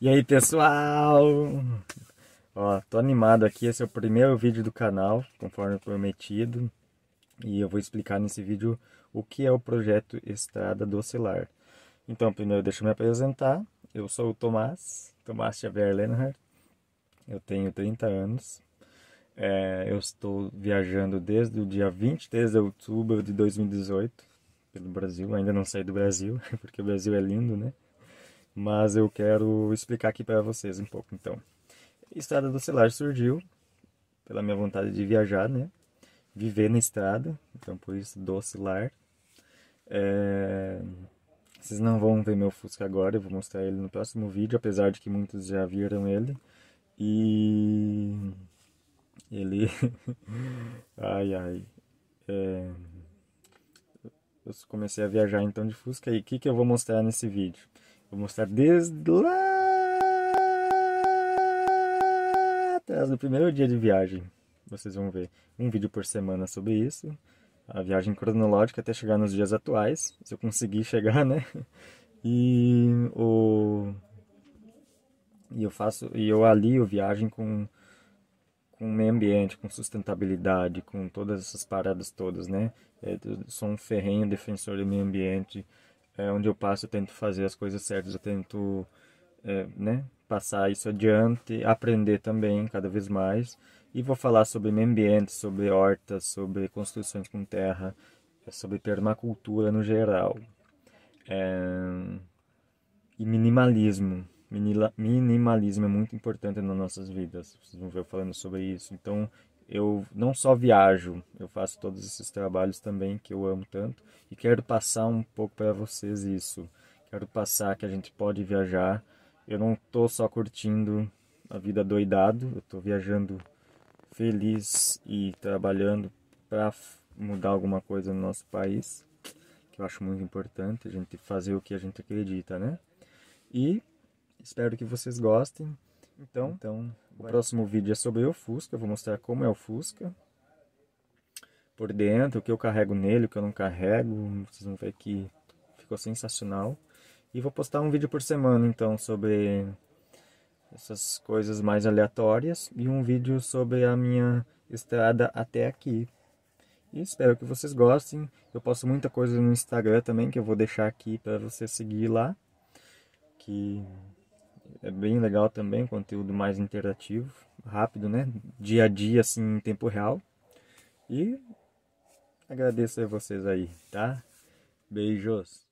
E aí pessoal, ó, tô animado aqui, esse é o primeiro vídeo do canal, conforme prometido, e eu vou explicar nesse vídeo o que é o projeto Estrada do Ocelar Então, primeiro deixa eu me apresentar, eu sou o Tomás, Tomás Xavier Lenhardt, eu tenho 30 anos, é, eu estou viajando desde o dia 23 de outubro de 2018 pelo Brasil, ainda não saí do Brasil, porque o Brasil é lindo, né? mas eu quero explicar aqui para vocês um pouco. Então, Estrada do Celular surgiu pela minha vontade de viajar, né? Viver na estrada, então por isso docilar. É... Vocês não vão ver meu Fusca agora, eu vou mostrar ele no próximo vídeo, apesar de que muitos já viram ele. E ele. ai ai. É... Eu comecei a viajar então de Fusca e o que, que eu vou mostrar nesse vídeo? Vou mostrar desde lá atrás do primeiro dia de viagem. Vocês vão ver um vídeo por semana sobre isso. A viagem cronológica até chegar nos dias atuais, se eu conseguir chegar, né? E o e eu faço e eu alio viagem com com meio ambiente, com sustentabilidade, com todas essas paradas todas, né? É, eu sou um ferrenho defensor do meio ambiente é, onde eu passo eu tento fazer as coisas certas, eu tento é, né, passar isso adiante, aprender também cada vez mais. E vou falar sobre meio ambiente, sobre hortas, sobre construções com terra, sobre permacultura no geral. É... E minimalismo. Minimalismo é muito importante nas nossas vidas. Vocês vão ver eu falando sobre isso. Então, eu não só viajo, eu faço todos esses trabalhos também que eu amo tanto e quero passar um pouco para vocês isso. Quero passar que a gente pode viajar. Eu não tô só curtindo a vida doidado, eu tô viajando feliz e trabalhando para mudar alguma coisa no nosso país, que eu acho muito importante a gente fazer o que a gente acredita, né? E espero que vocês gostem. Então, então o próximo vídeo é sobre o Fusca, eu vou mostrar como é o Fusca. Por dentro, o que eu carrego nele, o que eu não carrego, vocês vão ver que ficou sensacional. E vou postar um vídeo por semana então sobre essas coisas mais aleatórias e um vídeo sobre a minha estrada até aqui. E espero que vocês gostem. Eu posto muita coisa no Instagram também que eu vou deixar aqui para você seguir lá. Que é bem legal também, conteúdo mais interativo, rápido, né? Dia a dia, assim, em tempo real. E agradeço a vocês aí, tá? Beijos!